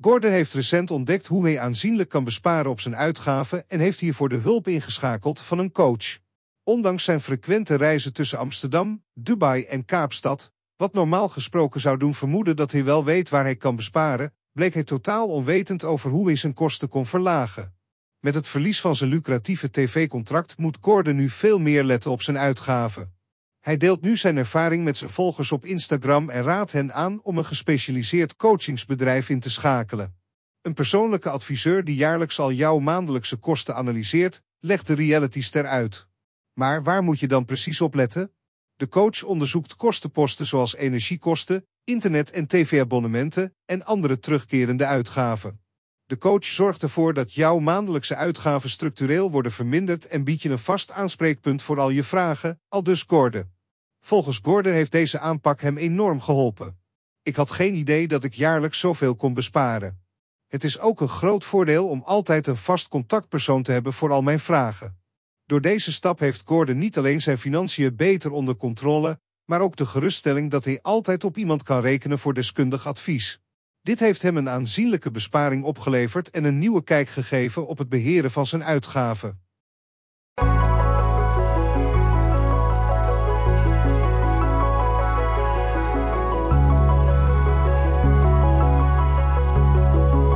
Gordon heeft recent ontdekt hoe hij aanzienlijk kan besparen op zijn uitgaven en heeft hiervoor de hulp ingeschakeld van een coach. Ondanks zijn frequente reizen tussen Amsterdam, Dubai en Kaapstad, wat normaal gesproken zou doen vermoeden dat hij wel weet waar hij kan besparen, bleek hij totaal onwetend over hoe hij zijn kosten kon verlagen. Met het verlies van zijn lucratieve tv-contract moet Gordon nu veel meer letten op zijn uitgaven. Hij deelt nu zijn ervaring met zijn volgers op Instagram en raadt hen aan om een gespecialiseerd coachingsbedrijf in te schakelen. Een persoonlijke adviseur die jaarlijks al jouw maandelijkse kosten analyseert, legt de realities eruit. Maar waar moet je dan precies op letten? De coach onderzoekt kostenposten zoals energiekosten, internet- en tv-abonnementen en andere terugkerende uitgaven. De coach zorgt ervoor dat jouw maandelijkse uitgaven structureel worden verminderd en biedt je een vast aanspreekpunt voor al je vragen, al dus Gordon. Volgens Gordon heeft deze aanpak hem enorm geholpen. Ik had geen idee dat ik jaarlijks zoveel kon besparen. Het is ook een groot voordeel om altijd een vast contactpersoon te hebben voor al mijn vragen. Door deze stap heeft Gordon niet alleen zijn financiën beter onder controle, maar ook de geruststelling dat hij altijd op iemand kan rekenen voor deskundig advies. Dit heeft hem een aanzienlijke besparing opgeleverd en een nieuwe kijk gegeven op het beheren van zijn uitgaven.